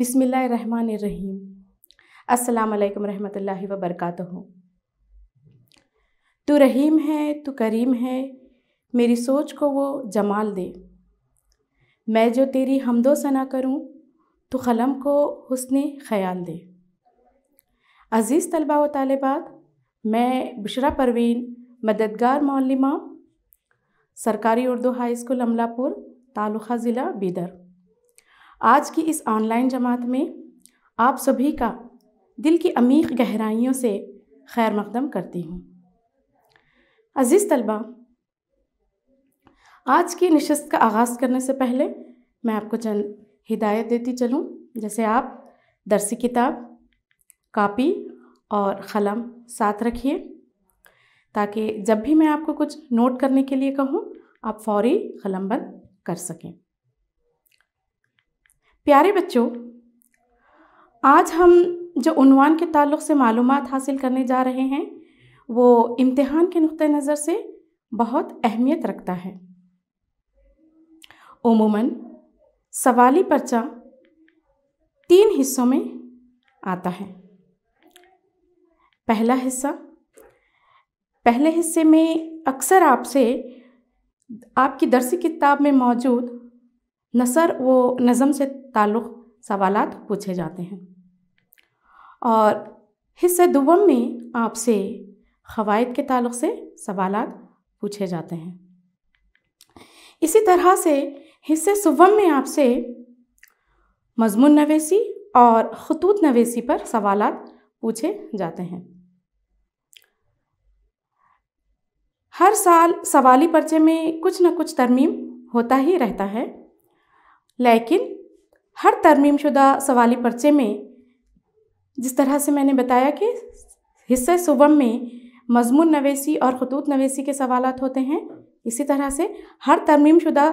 बिसमीम असलकम रहमतुल्ला वबरकत तो रहीम है तो करीम है मेरी सोच को वो जमाल दे मैं जो तेरी हमदो सना करूँ तो ख़लम को हुसन ख़याल दे अज़ीज़ तलबा व तालबात मैं बुशरा परवीन मददगार मौलिमा सरकारी उर्दू हाई स्कूल अमलापुर तालुखा ज़िला बीदर आज की इस ऑनलाइन जमात में आप सभी का दिल की अमीक गहराइयों से खैर मकदम करती हूँ अज़ीज़ तलबा आज की नशस्त का आगाज़ करने से पहले मैं आपको चंद हिदायत देती चलूँ जैसे आप दरसी किताब कापी और क़लम साथ रखिए ताकि जब भी मैं आपको कुछ नोट करने के लिए कहूँ आप फौरी बंद कर सकें प्यारे बच्चों आज हम जो उनवान के ताल्लुक़ से मालूम हासिल करने जा रहे हैं वो इम्तिहान के नुक़ नज़र से बहुत अहमियत रखता है उमूमन सवाली पर्चा तीन हिस्सों में आता है पहला हिस्सा पहले हिस्से में अक्सर आपसे आपकी दरसी किताब में मौजूद नसर व नज़म से ताल्लुक़ सवाल पूछे जाते हैं और हिस्से दुवम में आपसे फ़वाद के ताल्लुक़ से सवाल पूछे जाते हैं इसी तरह से हिस्से सुवम में आपसे मजमून नवेसी और खतूत नवेसी पर सवाल पूछे जाते हैं हर साल सवाली पर्चे में कुछ न कुछ तरमीम होता ही रहता है लेकिन हर तरमीम शुदा सवाली पर्चे में जिस तरह से मैंने बताया कि हिस्से शुभम में मजमून नवेसी और खतूत नवेसी के सवाल होते हैं इसी तरह से हर तरमीम शुदा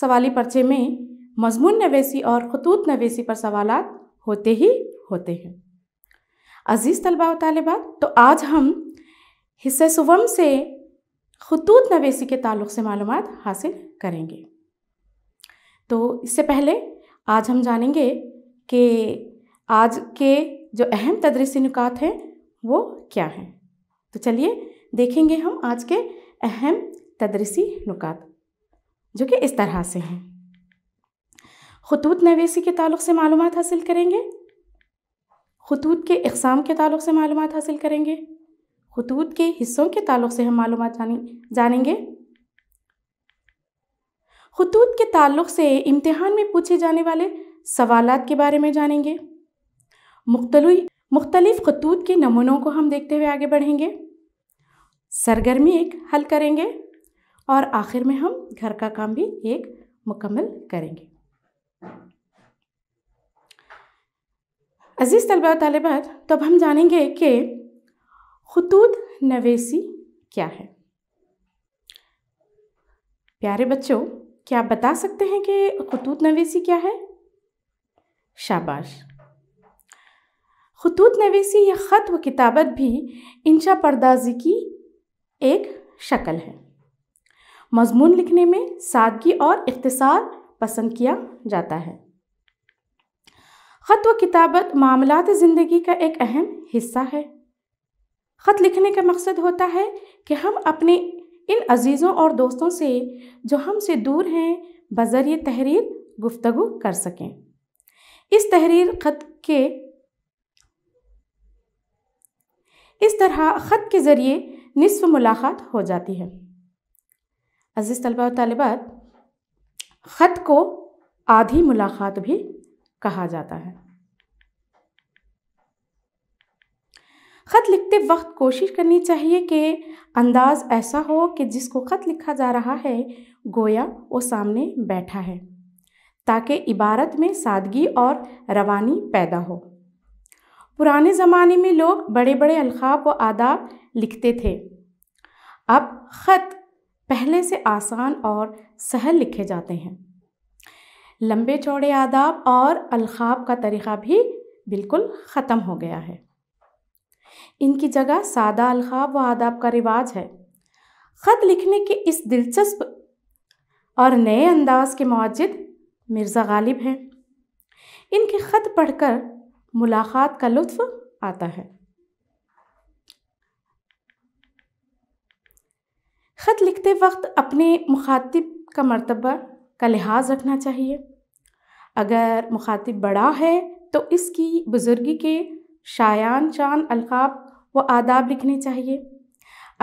सवाली पर्चे में मजमून नवेसी और खतूत नवेसी पर सवाल होते ही होते हैं अज़ीज़ तलबा तलबात तो आज हम हिस्से शुभम से खतूत नवेसी के ताल्लुक़ से मालूम हासिल करेंगे तो इससे पहले आज हम जानेंगे कि आज के जो अहम तदरीसी नुकात हैं वो क्या हैं तो चलिए देखेंगे हम आज के अहम तदरीसी नुकात जो कि इस तरह से हैं खतूत नवेसी के ताल्लुक से मालूम हासिल करेंगे खतूत के अकसाम के ताल्लुक से मालूम हासिल करेंगे खतूत के हिस्सों के ताल्लुक से हम मालूम जानेंगे खतूत के ताल्लुक़ से इम्तहान में पूछे जाने वाले सवाल के बारे में जानेंगे मुख्तलिफ़ खतूत के नमूनों को हम देखते हुए आगे बढ़ेंगे सरगर्मी एक हल करेंगे और आखिर में हम घर का काम भी एक मुकम्मल करेंगे अज़ीज़ तलबा तलबात तो अब हम जानेंगे कि खतूत नवेसी क्या है प्यारे बच्चों क्या आप बता सकते हैं कि खतूत नवेसी क्या है शाबाश खतूत नवेसी या ख़त व किताबत भी इंशा पर्दाजी की एक शक्ल है मज़मून लिखने में सादगी और इख्तसार पसंद किया जाता है ख़त व किताबत मामलात ज़िंदगी का एक अहम हिस्सा है ख़त लिखने का मकसद होता है कि हम अपने इन अजीज़ों और दोस्तों से जो हमसे दूर हैं बज़रिए तहरीर गुफ्तगु कर सकें इस तहरीर ख़त के इस तरह ख़त के ज़रिए निसफ मुलाकात हो जाती है अज़ीज़ तलबा तलबात ख़त को आधी मुलाकात भी कहा जाता है ख़त लिखते वक्त कोशिश करनी चाहिए कि अंदाज़ ऐसा हो कि जिसको ख़त लिखा जा रहा है गोया वो सामने बैठा है ताकि इबारत में सादगी और रवानी पैदा हो पुराने ज़माने में लोग बड़े बड़े अलखाब व आदाब लिखते थे अब ख़त पहले से आसान और सहल लिखे जाते हैं लंबे चौड़े आदाब और अलखाब का तरीक़ा भी बिल्कुल ख़त्म हो गया है इनकी जगह सादा अलखाब व आदाब का रिवाज है ख़त लिखने के इस दिलचस्प और नए अंदाज के मस्जिद मिर्ज़ा गालिब हैं इनके ख़त पढ़कर मुलाकात का लुत्फ आता है ख़त लिखते वक्त अपने मुखातिब का मरतबा का लिहाज रखना चाहिए अगर मुखातिब बड़ा है तो इसकी बुज़ुर्गी के शायान शान अलकाब व आदाब लिखने चाहिए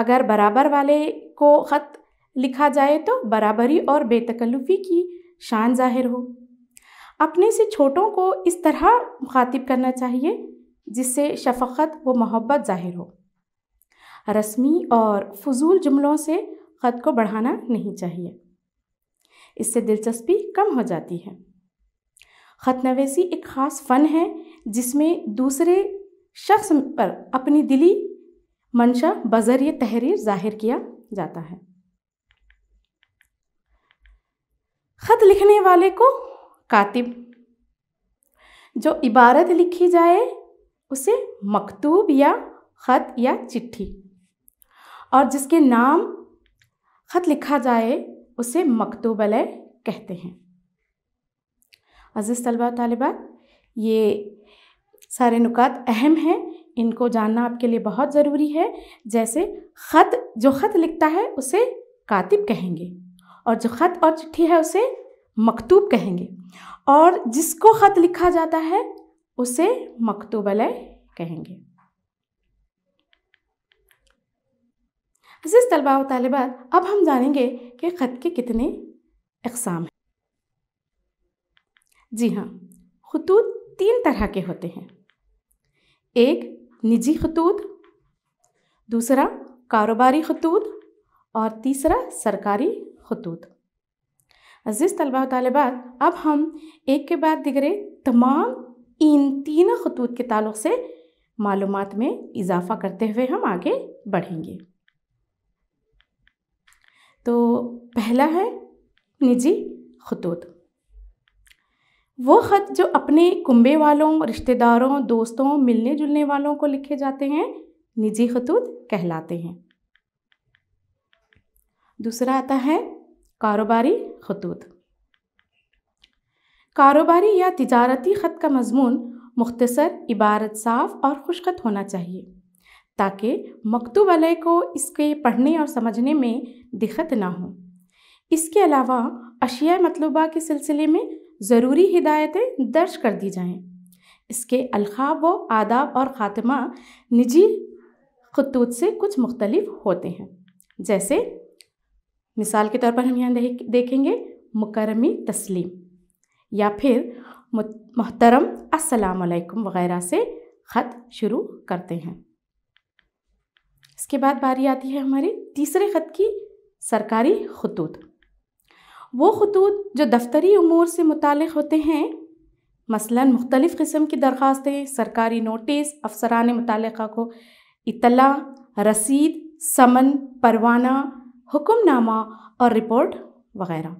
अगर बराबर वाले को ख़त लिखा जाए तो बराबरी और बेतकल्लुफ़ी की शान जाहिर हो अपने से छोटों को इस तरह मुखातिब करना चाहिए जिससे शफक़त व मोहब्बत जाहिर हो रस्मी और फजूल जुमलों से ख़त को बढ़ाना नहीं चाहिए इससे दिलचस्पी कम हो जाती है ख़त नवेसी एक ख़ास फ़न है जिसमें दूसरे शख्स पर अपनी दिली मंशा बज़रिए तहरीर ज़ाहिर किया जाता है ख़त लिखने वाले को कातिब जो इबारत लिखी जाए उसे मकतूब या ख़त या चिट्ठी और जिसके नाम ख़त लिखा जाए उसे मकतूबल कहते हैं अज़ीज़ तलबा तलबात ये सारे नुकात अहम हैं इनको जानना आपके लिए बहुत ज़रूरी है जैसे ख़त जो ख़त लिखता है उसे कातिब कहेंगे और जो ख़त और चिट्ठी है उसे मकतूब कहेंगे और जिसको ख़त लिखा जाता है उसे अल कहेंगे अजीज़ तलबा व तालबात अब हम जानेंगे कि ख़त के कितने अकसाम हैं जी हाँ खतूत तीन तरह के होते हैं एक निजी खतूत दूसरा कारोबारी खतूत और तीसरा सरकारी खतूत अज़ीज़ तलबा तलबात अब हम एक के बाद दिगरे तमाम इन तीनों खतूत के ताल्लुक से मालूम में इजाफ़ा करते हुए हम आगे बढ़ेंगे तो पहला है निजी खतूत वो ख़त जो अपने कुंबे वालों रिश्तेदारों दोस्तों मिलने जुलने वालों को लिखे जाते हैं निजी खतूत कहलाते हैं दूसरा आता है कारोबारी खतूत कारोबारी या तजारती ख़त का मजमून मुख्तसर इबारत साफ और खुशखत होना चाहिए ताकि मकतूब अलय को इसके पढ़ने और समझने में दिक्कत ना हो इसके अलावा अशिया मतलूबा के सिलसिले में ज़रूरी हिदायतें दर्ज कर दी जाएं। इसके अलखाब व आदाब और ख़ात्मा निजी खतूत से कुछ मुख्तलिफ होते हैं जैसे मिसाल के तौर पर हम यहाँ देखेंगे मुकरमी तस्लीम या फिर मोहतरम असलकम वगैरह से ख़त शुरू करते हैं इसके बाद बारी आती है हमारे तीसरे ख़त की सरकारी खतूत वो खतूत जो दफ्तरी अमूर से मुतल होते हैं मसला मुख्तलिफ़ किस्म की दरख्वास्तें सरकारी नोटिस अफसरान मुतल को इतला रसीद समन परवाना हुक्मनामा और रिपोर्ट वगैरह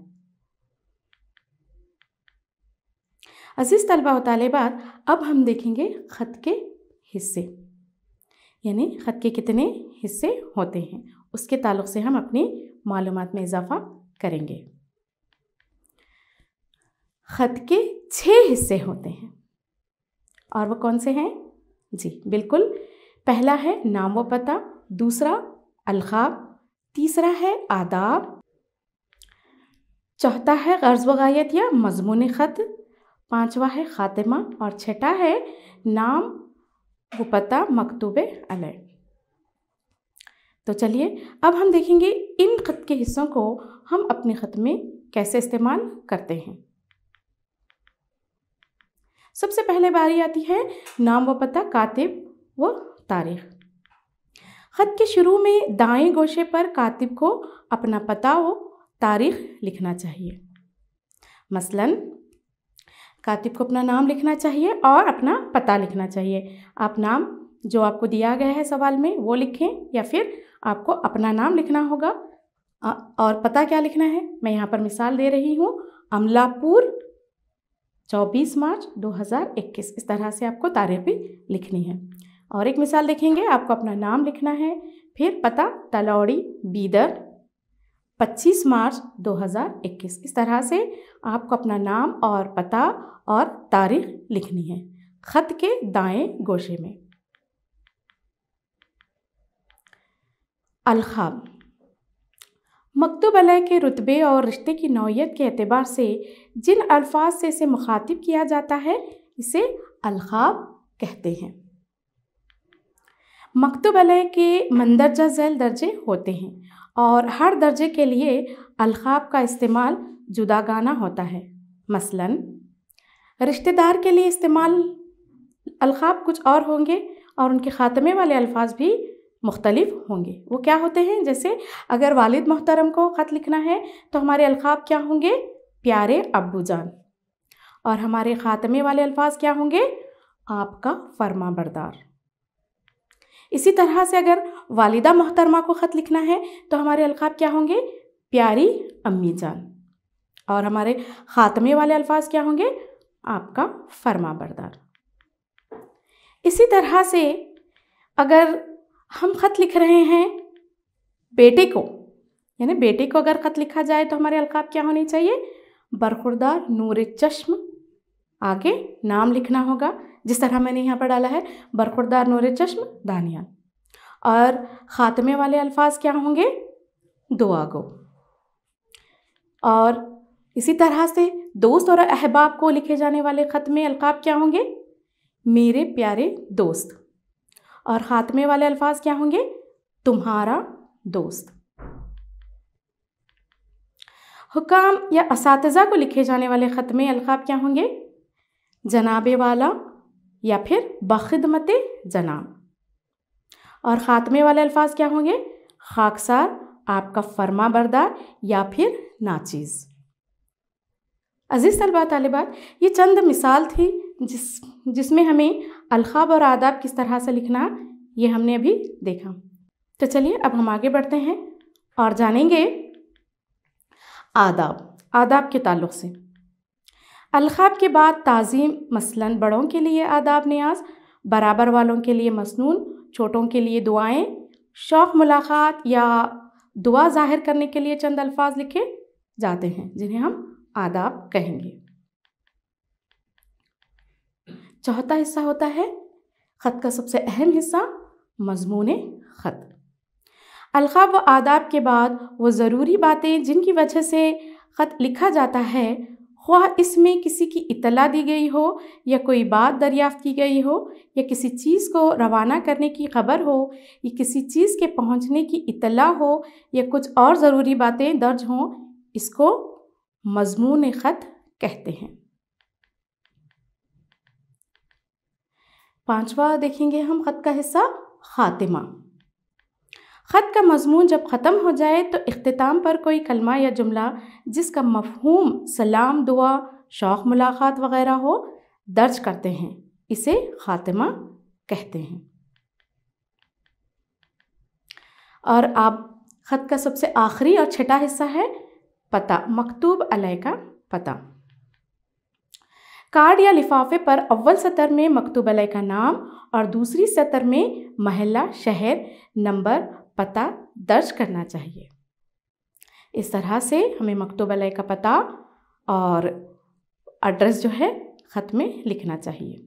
अजीज़ तलबा तलबात अब हम देखेंगे ख़त के हिस्से यानी ख़त के कितने हिस्से होते हैं उसके ताल्लुक से हम अपनी मालूम में इजाफ़ा करेंगे ख़त के छह हिस्से होते हैं और वो कौन से हैं जी बिल्कुल पहला है नाम व पता दूसरा अलखाब तीसरा है आदाब चौथा है गर्ज़ वायत या मजमून ख़त पांचवा है ख़ातिमा और छठा है नाम व पता मकतूब अल तो चलिए अब हम देखेंगे इन ख़त के हिस्सों को हम अपने ख़त में कैसे इस्तेमाल करते हैं सबसे पहले बारी आती है नाम व पता कातिब व तारीख ख़त के शुरू में दाएं गोशे पर कातिब को अपना पता व तारीख लिखना चाहिए मसलन कातिब को अपना नाम लिखना चाहिए और अपना पता लिखना चाहिए आप नाम जो आपको दिया गया है सवाल में वो लिखें या फिर आपको अपना नाम लिखना होगा और पता क्या लिखना है मैं यहाँ पर मिसाल दे रही हूँ अमलापुर चौबीस मार्च 2021 इस तरह से आपको भी लिखनी है और एक मिसाल देखेंगे आपको अपना नाम लिखना है फिर पता तलौड़ी बीदर 25 मार्च 2021 इस तरह से आपको अपना नाम और पता और तारीख लिखनी है ख़त के दाएं गोशे में अलखाब मकतूब अलह के रुतबे और रिश्ते की नौीयत के अतबार से जिन अल्फाज से इसे मुखातिब किया जाता है इसे अलखाब कहते हैं मकतूब अलह के मंदरजा झैल दर्जे होते हैं और हर दर्जे के लिए अलखाब का इस्तेमाल जुदा गाना होता है मसलन रिश्तेदार के लिए इस्तेमाल अलखाब कुछ और होंगे और उनके ख़ात्मे वाले अल्फाज भी मुख्तलिफ होंगे वो क्या होते हैं जैसे अगर वालिद मोहतरम को ख़त लिखना है तो हमारे अलखाब क्या होंगे प्यारे अबू जान और हमारे ख़ात्मे वाले अल्फाज क्या होंगे आपका फर्मा बरदार इसी तरह से अगर वालिदा मोहतरमा को ख़त लिखना है तो हमारे अलखाब क्या होंगे प्यारी अम्मी जान और हमारे ख़ात्मे वाले अल्फाज क्या होंगे आपका फर्मा बरदार इसी तरह से अगर हम ख़त लिख रहे हैं बेटे को यानी बेटे को अगर ख़त लिखा जाए तो हमारे अलकाब क्या होने चाहिए बरखुरदार नूर चश्म आगे नाम लिखना होगा जिस तरह मैंने यहाँ पर डाला है बरखुरदार नूर चश्म दानिया और ख़ात्मे वाले अल्फाज क्या होंगे दुआ गो और इसी तरह से दोस्त और अहबाब को लिखे जाने वाले ख़त में अलकाब क्या होंगे मेरे प्यारे दोस्त और ख़ात्मे वाले अल्फाज क्या होंगे तुम्हारा दोस्त हुकाम या इस को लिखे जाने वाले खत्मे अलखाब क्या होंगे जनाबे वाला या फिर बखिदमत जनाब और ख़ात्मे वाले अल्फाज क्या होंगे खाकसार आपका फर्मा बरदार या फिर नाचीज़ अज़ीज़ तलबा तालिबात ये चंद मिसाल थी जिस जिसमें हमें अलखाब और आदाब किस तरह से लिखना ये हमने अभी देखा तो चलिए अब हम आगे बढ़ते हैं और जानेंगे आदाब आदाब के ताल्लुक से अलखाब के बाद ताज़ीम मसलन बड़ों के लिए आदाब न्याज बराबर वालों के लिए मसनून छोटों के लिए दुआएं शौक़ मुलाकात या दुआ ज़ाहिर करने के लिए चंद अल्फाज लिखे जाते हैं जिन्हें हम आदाब कहेंगे चौथा हिस्सा होता है ख़त का सबसे अहम हिस्सा मजमून ख़त अलखा व आदाब के बाद वो ज़रूरी बातें जिनकी वजह से ख़त लिखा जाता है ख्वा इसमें किसी की इतला दी गई हो या कोई बात दरियाफ़ की गई हो या किसी चीज़ को रवाना करने की खबर हो या किसी चीज़ के पहुंचने की इतला हो या कुछ और ज़रूरी बातें दर्ज हों इसको मजमून ख़त कहते हैं पांचवा देखेंगे हम ख़त का हिस्सा ख़ातिमा ख़त का मजमून जब ख़त्म हो जाए तो अख्ताम पर कोई कलमा या जुमला जिसका मफहूम सलाम दुआ शौक़ मुलाकात वगैरह हो दर्ज करते हैं इसे ख़ातिमा कहते हैं और आप ख़त का सबसे आखिरी और छठा हिस्सा है पता मकतूब अलय का पता कार्ड या लिफाफे पर अव्वल सतर में मकतूबलय का नाम और दूसरी सतर में महिला शहर नंबर पता दर्ज करना चाहिए इस तरह से हमें मकतूबलय का पता और एड्रेस जो है ख़त में लिखना चाहिए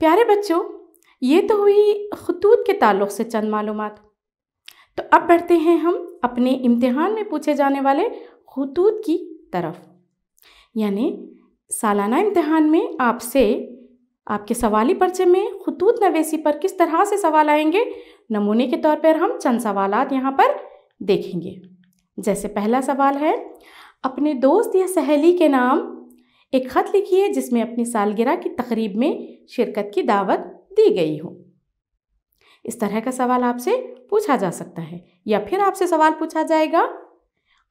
प्यारे बच्चों ये तो हुई खतूत के ताल्लुक से चंद मालूम तो अब बढ़ते हैं हम अपने इम्तिहान में पूछे जाने वाले खतूत की तरफ यानी सालाना इम्तहान में आपसे आपके सवाली पर्चे में खतूत नवेसी पर किस तरह से सवाल आएंगे नमूने के तौर पर हम चंद सवाल यहाँ पर देखेंगे जैसे पहला सवाल है अपने दोस्त या सहेली के नाम एक ख़त लिखिए जिसमें अपनी सालगिरह की तकरीब में शिरकत की दावत दी गई हो इस तरह का सवाल आपसे पूछा जा सकता है या फिर आपसे सवाल पूछा जाएगा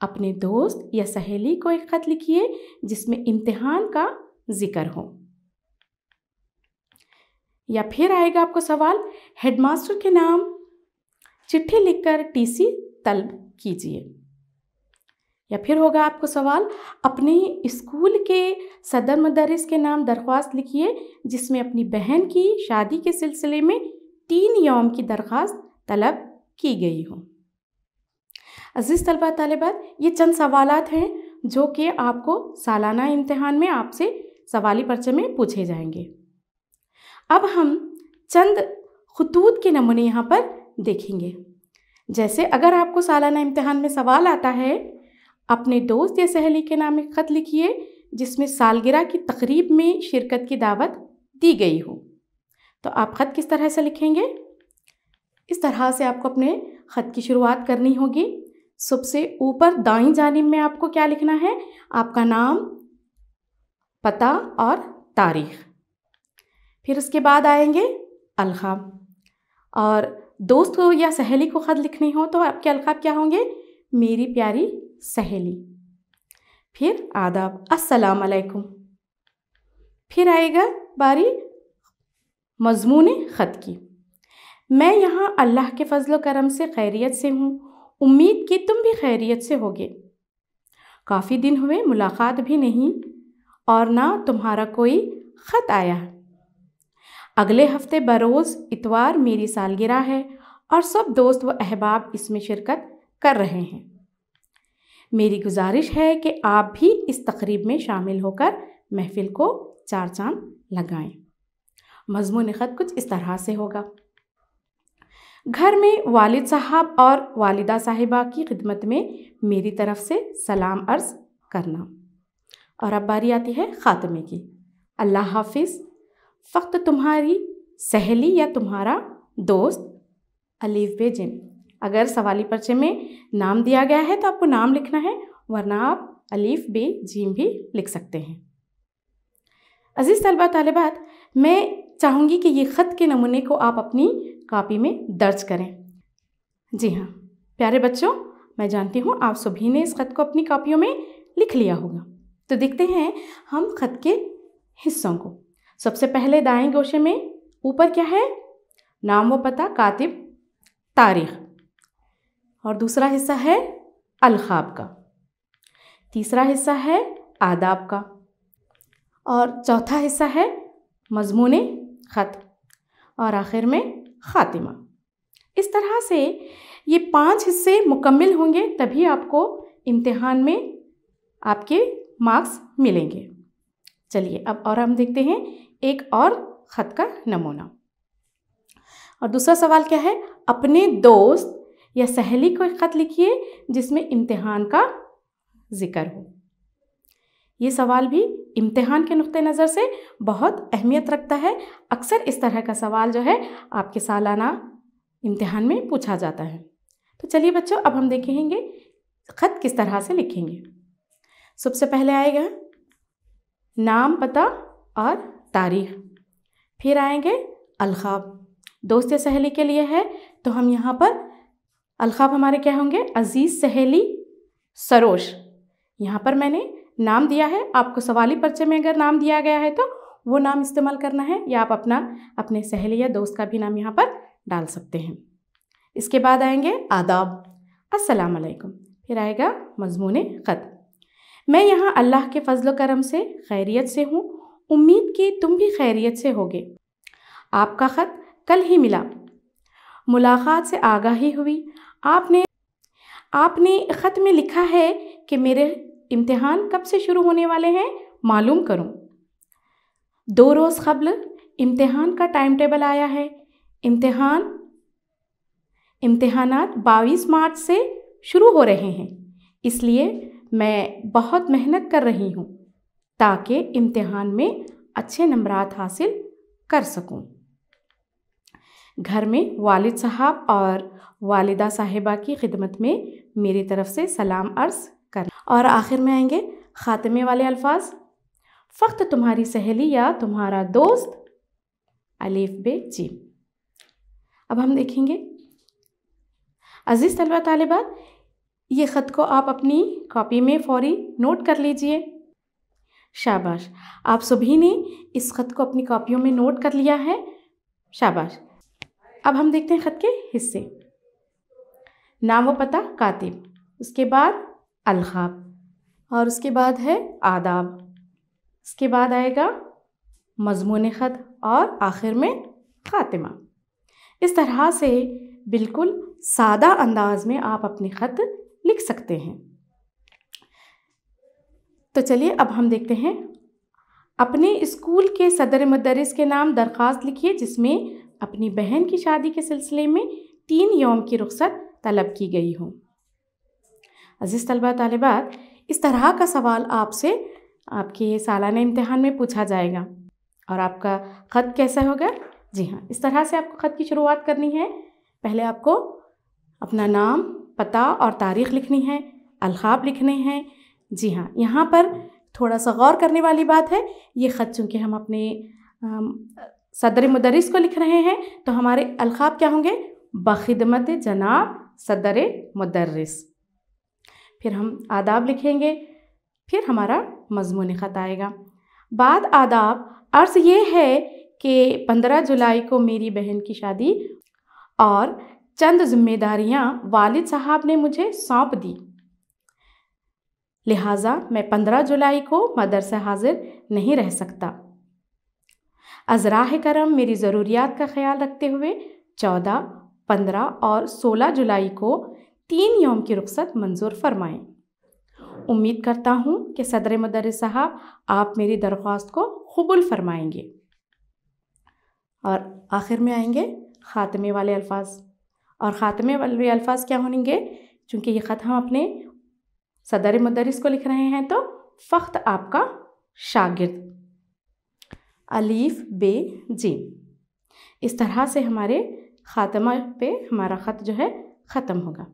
अपने दोस्त या सहेली को एक ख़त लिखिए जिसमें इम्तिहान का जिक्र हो या फिर आएगा आपको सवाल हेडमास्टर के नाम चिट्ठी लिखकर टीसी तलब कीजिए या फिर होगा आपको सवाल अपने स्कूल के सदर मदरस के नाम दरख्वास्त लिखिए जिसमें अपनी बहन की शादी के सिलसिले में तीन यौम की दरख्वास्त तलब की गई हो अजीज़ तलबा तलबात ये चंद सवाल हैं जो कि आपको सालाना इम्तहान में आपसे सवाली पर्चे में पूछे जाएंगे अब हम चंद खतूत के नमूने यहाँ पर देखेंगे जैसे अगर आपको सालाना इम्तहान में सवाल आता है अपने दोस्त या सहेली के नाम एक ख़त लिखिए जिसमें सालगिरह की तकरीब में शिरकत की दावत दी गई हो तो आप ख़त किस तरह से लिखेंगे इस तरह से आपको अपने ख़त की शुरुआत करनी होगी सबसे ऊपर दाई जानब में आपको क्या लिखना है आपका नाम पता और तारीख फिर उसके बाद आएंगे अलखाब और दोस्त को या सहेली को ख़त लिखनी हो तो आपके अलखाब क्या होंगे मेरी प्यारी सहेली फिर आदाब अस्सलाम वालेकुम फिर आएगा बारी मजमून ख़त की मैं यहाँ अल्लाह के फ़जल करम से खैरियत से हूँ उम्मीद कि तुम भी खैरियत से होगे काफ़ी दिन हुए मुलाकात भी नहीं और ना तुम्हारा कोई ख़त आया अगले हफ्ते बरोज़ इतवार मेरी सालगिरह है और सब दोस्त व अहबाब इसमें शिरकत कर रहे हैं मेरी गुजारिश है कि आप भी इस तकरीब में शामिल होकर महफिल को चार चांद लगाएं मजमून ख़त कुछ इस तरह से होगा घर में वालिद साहब और वालिदा साहिबा की खिदमत में मेरी तरफ से सलाम अर्ज़ करना और अब बारी आती है ख़ात्मे की अल्लाह हाफिज़ फ़क्त तुम्हारी सहेली या तुम्हारा दोस्त अलीफ बेजेम अगर सवाली पर्चे में नाम दिया गया है तो आपको नाम लिखना है वरना आप अलीफ बे जीम भी लिख सकते हैं अज़ीज़ तलबा तलबात मैं चाहूँगी कि ये ख़त के नमूने को आप अपनी कॉपी में दर्ज करें जी हाँ प्यारे बच्चों मैं जानती हूँ आप सभी ने इस ख़त को अपनी कॉपियों में लिख लिया होगा तो देखते हैं हम ख़त के हिस्सों को सबसे पहले दाएं गोशे में ऊपर क्या है नाम व पता कातिब तारीख और दूसरा हिस्सा है अलखाब का तीसरा हिस्सा है आदाब का और चौथा हिस्सा है मजमून ख़त और आखिर में ख़ातिमा इस तरह से ये पांच हिस्से मुकम्मल होंगे तभी आपको इम्तिहान में आपके मार्क्स मिलेंगे चलिए अब और हम देखते हैं एक और ख़त का नमूना और दूसरा सवाल क्या है अपने दोस्त या सहेली को एक ख़त लिखिए जिसमें इम्तिहान का जिक्र हो ये सवाल भी इम्तिहान के नुक़ नज़र से बहुत अहमियत रखता है अक्सर इस तरह का सवाल जो है आपके सालाना इम्तिहान में पूछा जाता है तो चलिए बच्चों अब हम देखेंगे ख़त किस तरह से लिखेंगे सबसे पहले आएगा नाम पता और तारीख फिर आएंगे अलखाब दोस्त या सहेली के लिए है तो हम यहाँ पर अलखाब हमारे क्या होंगे अज़ीज़ सहेली सरोश यहाँ पर मैंने नाम दिया है आपको सवाली पर्चे में अगर नाम दिया गया है तो वो नाम इस्तेमाल करना है या आप अपना अपने सहेली या दोस्त का भी नाम यहाँ पर डाल सकते हैं इसके बाद आएंगे आदाब अस्सलाम फिर आएगा मजमून ख़त मैं यहाँ अल्लाह के फजल करम से खैरियत से हूँ उम्मीद कि तुम भी खैरियत से होगे आपका ख़त कल ही मिला मुलाकात से आगाही हुई आपने आपने ख़त में लिखा है कि मेरे इम्तहान कब से शुरू होने वाले हैं मालूम करूं। दो रोज़ कबल इम्तहान का टाइम टेबल आया है इम्तिहान इम्तहान 22 मार्च से शुरू हो रहे हैं इसलिए मैं बहुत मेहनत कर रही हूँ ताकि इम्तहान में अच्छे नंबर हासिल कर सकूं। घर में वालिद साहब और वालिदा साहिबा की खिदमत में मेरी तरफ़ से सलाम अर्ज़ करना और आखिर में आएंगे ख़ात्मे वाले अल्फाज फ़क्त तुम्हारी सहेली या तुम्हारा दोस्त अलीफ बे जी अब हम देखेंगे अज़ीज़ तलबा तालिबात ये ख़त को आप अपनी कॉपी में फ़ौरी नोट कर लीजिए शाबाश आप सभी ने इस ख़त को अपनी कॉपियों में नोट कर लिया है शाबाश अब हम देखते हैं ख़त के हिस्से नाम व पता कातिब उसके बाद अलखाब और उसके बाद है आदाब इसके बाद आएगा मजमून ख़त और आखिर में ख़ातिमा इस तरह से बिल्कुल सादा अंदाज में आप अपने ख़त लिख सकते हैं तो चलिए अब हम देखते हैं अपने स्कूल के सदर मदरस के नाम दरख्वास्त लिखिए जिसमें अपनी बहन की शादी के सिलसिले में तीन यौम की रुख्सत तलब की गई हो अज़ीज़ तलबा तलबात इस तरह का सवाल आपसे आपके सालाना इम्तहान में पूछा जाएगा और आपका ख़त कैसा होगा जी हाँ इस तरह से आपको ख़त की शुरुआत करनी है पहले आपको अपना नाम पता और तारीख़ लिखनी है अलखाब लिखने हैं जी हाँ यहाँ पर थोड़ा सा गौर करने वाली बात है ये ख़त चूँकि हम अपने सदर मदरस को लिख रहे हैं तो हमारे अलखाब क्या होंगे बखिदमत जनाब सदर मदरस फिर हम आदाब लिखेंगे फिर हमारा मजमून ख़त आएगा बाद आदाब अर्ज़ ये है कि 15 जुलाई को मेरी बहन की शादी और चंद जिम्मेदारियां वालिद साहब ने मुझे सौंप दी लिहाजा मैं 15 जुलाई को मदरसा हाजिर नहीं रह सकता अजराह करम मेरी ज़रूरियात का ख्याल रखते हुए 14, 15 और 16 जुलाई को तीन यौम की रुख्सत मंजूर फरमाएं उम्मीद करता हूँ कि सदर मदर साहब आप मेरी दरख्वास्त को कबूल फरमाएंगे और आखिर में आएंगे ख़ात्मे वाले अल्फाज और ख़ात्मे वाले अल्फाज क्या होंगे चूँकि ये ख़त हम अपने सदर मदरस को लिख रहे हैं तो फ़ख्त आपका शागिर्द अलीफ बे जी इस तरह से हमारे ख़ात्मा पे हमारा ख़त जो है ख़त्म होगा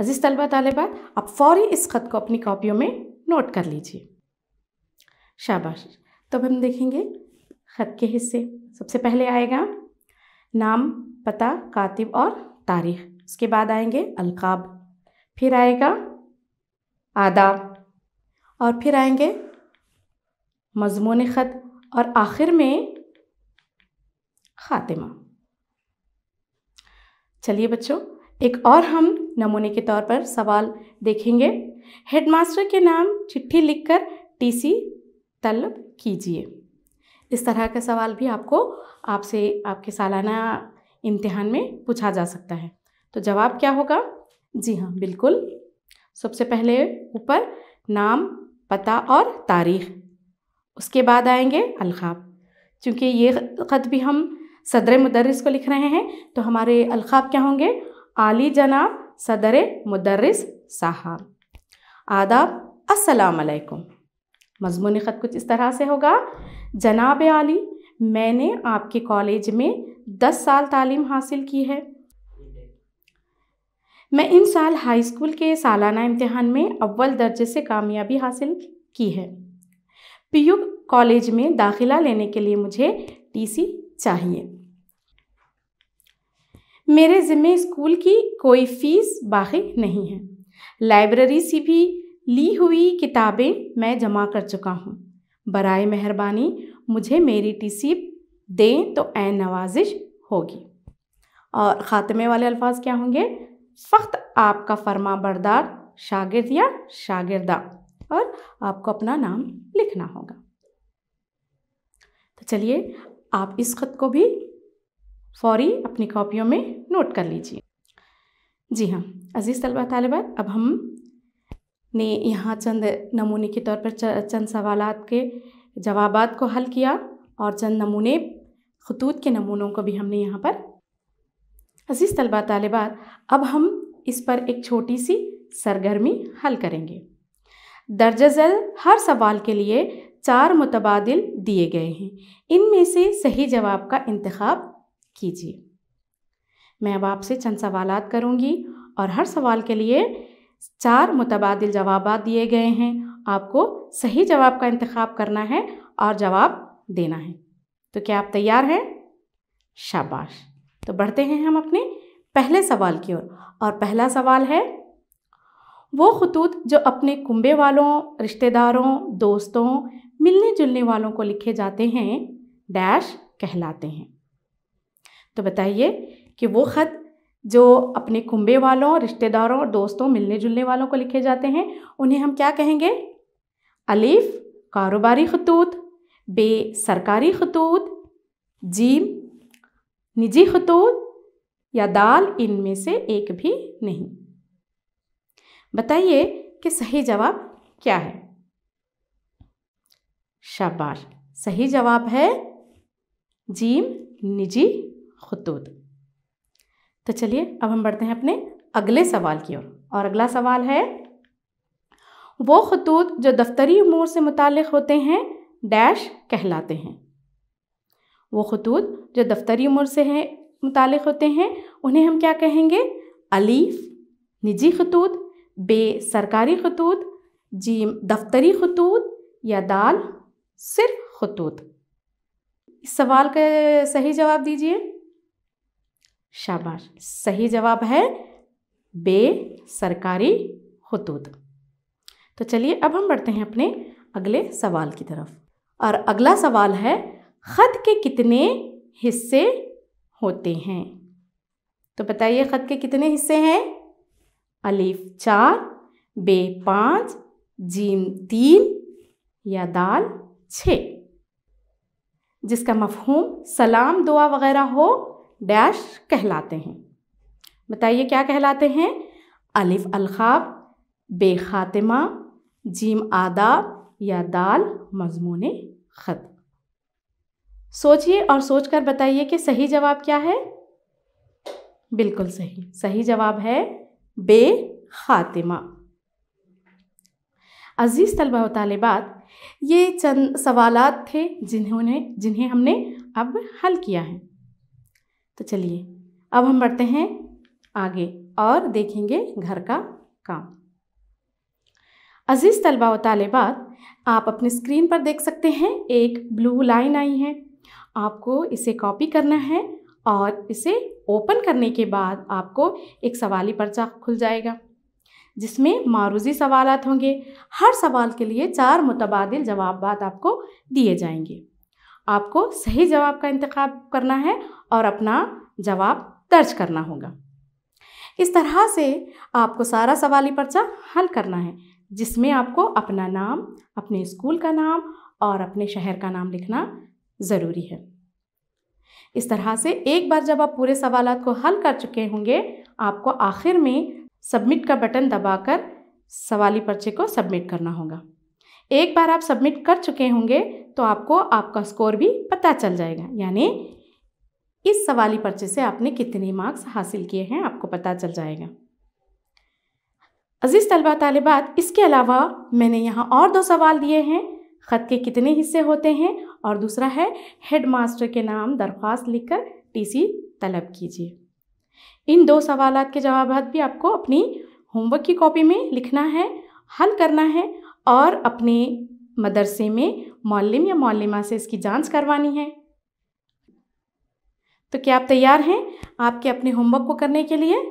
अजीज़ तलबा तलबात आप फौरी इस ख़त को अपनी कॉपियों में नोट कर लीजिए शाबाश तो अब हम देखेंगे ख़त के हिस्से सबसे पहले आएगा नाम पता कातिब और तारीख उसके बाद आएंगे अलकाब फिर आएगा आदाब और फिर आएंगे मजमून ख़त और आखिर में ख़ातिमा चलिए बच्चों एक और हम नमूने के तौर पर सवाल देखेंगे हेडमास्टर के नाम चिट्ठी लिखकर टीसी तलब कीजिए इस तरह का सवाल भी आपको आपसे आपके सालाना इम्तिहान में पूछा जा सकता है तो जवाब क्या होगा जी हाँ बिल्कुल सबसे पहले ऊपर नाम पता और तारीख उसके बाद आएंगे अलखाब चूँकि ये ख़त भी हम सदर मदरस को लिख रहे हैं तो हमारे अलखाब क्या होंगे आली जनाब सदर मुदर्रस साहब आदाब असलकुम मजमून ख़त कुछ इस तरह से होगा जनाब आली मैंने आपके कॉलेज में दस साल तालीम हासिल की है मैं इन साल हाई स्कूल के सालाना इम्तहान में अव्वल दर्जे से कामयाबी हासिल की है पीयू कॉलेज में दाखिला लेने के लिए मुझे टीसी चाहिए मेरे ज़िम्मे स्कूल की कोई फ़ीस बाकी नहीं है लाइब्रेरी से भी ली हुई किताबें मैं जमा कर चुका हूँ बरए मेहरबानी मुझे मेरी टीसीप दें तो ए नवाजिश होगी और ख़ात्मे वाले अल्फाज क्या होंगे फ़क्त आपका फर्मा बरदार शागिर्द या शागिरदा और आपको अपना नाम लिखना होगा तो चलिए आप इस ख़त को भी फौरी अपनी कॉपियों में नोट कर लीजिए जी हाँ अज़ीज़ तलबा तलबा अब हम ने यहाँ चंद नमूने के तौर पर चंद सवाल के जवाब को हल किया और चंद नमूने खतूत के नमूनों को भी हमने यहाँ पर अजीज़ तलबा तलबा अब हम इस पर एक छोटी सी सरगर्मी हल करेंगे दर्ज जल हर सवाल के लिए चार मुतबाद दिए गए हैं इनमें से सही जवाब का इंतखब कीजिए मैं अब आपसे चंद सवाल करूँगी और हर सवाल के लिए चार मुतबाद जवाब दिए गए हैं आपको सही जवाब का इंतखब करना है और जवाब देना है तो क्या आप तैयार हैं शाबाश तो बढ़ते हैं हम अपने पहले सवाल की ओर और पहला सवाल है वो खतूत जो अपने कुंबे वालों रिश्तेदारों दोस्तों मिलने जुलने वालों को लिखे जाते हैं डैश कहलाते हैं तो बताइए कि वो ख़त जो अपने कुंबे वालों रिश्तेदारों और दोस्तों मिलने जुलने वालों को लिखे जाते हैं उन्हें हम क्या कहेंगे अलीफ कारोबारी खतूत बे सरकारी खतूत जीम निजी खतूत या दाल इनमें से एक भी नहीं बताइए कि सही जवाब क्या है शाबाश सही जवाब है जीम निजी खतूत तो चलिए अब हम बढ़ते हैं अपने अगले सवाल की ओर और।, और अगला सवाल है वो खतूत जो दफ्तरी उमूर से मुतल होते हैं डैश कहलाते हैं वो खतूत जो दफ्तरी उमूर से हैं मुतल होते हैं उन्हें हम क्या कहेंगे अलीफ निजी खतूत बे सरकारी खतूत जीम दफ्तरी खतूत या दाल सिर्फ खतूत इस सवाल का सही जवाब दीजिए शाबाश सही जवाब है बे सरकारी हतूत तो चलिए अब हम बढ़ते हैं अपने अगले सवाल की तरफ और अगला सवाल है ख़त के कितने हिस्से होते हैं तो बताइए ख़त के कितने हिस्से हैं अलीफ चार बे पाँच जीम तीन या दाल छः जिसका मफहूम सलाम दुआ वगैरह हो डैश कहलाते हैं बताइए क्या कहलाते हैं अलिफ अलखाब बे खातिमा जीम आदा या दाल मजमून ख़त सोचिए और सोच कर बताइए कि सही जवाब क्या है बिल्कुल सही सही जवाब है बे खातिमा अज़ीज़ तलबा तलबात ये चंद सवालात थे जिन्होंने जिन्हें हमने अब हल किया है तो चलिए अब हम बढ़ते हैं आगे और देखेंगे घर का काम अजीज़ तलबा व तालबात आप अपने स्क्रीन पर देख सकते हैं एक ब्लू लाइन आई है आपको इसे कॉपी करना है और इसे ओपन करने के बाद आपको एक सवाली पर्चा खुल जाएगा जिसमें मारूजी सवालत होंगे हर सवाल के लिए चार मुतबाद जवाब आपको दिए जाएंगे आपको सही जवाब का इंतखब करना है और अपना जवाब दर्ज करना होगा इस तरह से आपको सारा सवाली पर्चा हल करना है जिसमें आपको अपना नाम अपने स्कूल का नाम और अपने शहर का नाम लिखना ज़रूरी है इस तरह से एक बार जब आप पूरे सवाल को हल कर चुके होंगे आपको आखिर में सबमिट का बटन दबाकर सवाली पर्चे को सबमिट करना होगा एक बार आप सबमिट कर चुके होंगे तो आपको आपका स्कोर भी पता चल जाएगा यानी इस सवाली पर्चे से आपने कितने मार्क्स हासिल किए हैं आपको पता चल जाएगा अजीज़ तलबा तलबात इसके अलावा मैंने यहाँ और दो सवाल दिए हैं ख़त के कितने हिस्से होते हैं और दूसरा है हेड मास्टर के नाम दरख्वास्त लिखकर टीसी तलब कीजिए इन दो सवाल के जवाब भी आपको अपनी होमवर्क की कॉपी में लिखना है हल करना है और अपने मदरसे में मौलम या मौलिमा से इसकी जांच करवानी है तो क्या आप तैयार हैं आपके अपने होमवर्क को करने के लिए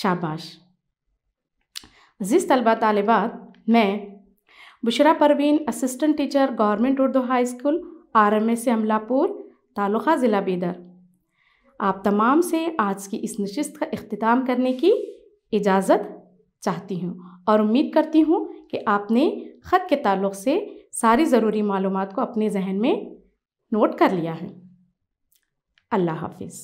शाबाश जिस तलबा तलबात मैं Bushra Parveen assistant teacher government Urdu high school R M S Amalapur taluka ज़िला बीदर आप तमाम से आज की इस नशस्त का अख्ताम करने की इजाज़त चाहती हूँ और उम्मीद करती हूँ कि आपने ख़त के ताल्लुक़ से सारी ज़रूरी मालूम को अपने जहन में नोट कर लिया है अल्लाह हाफिज़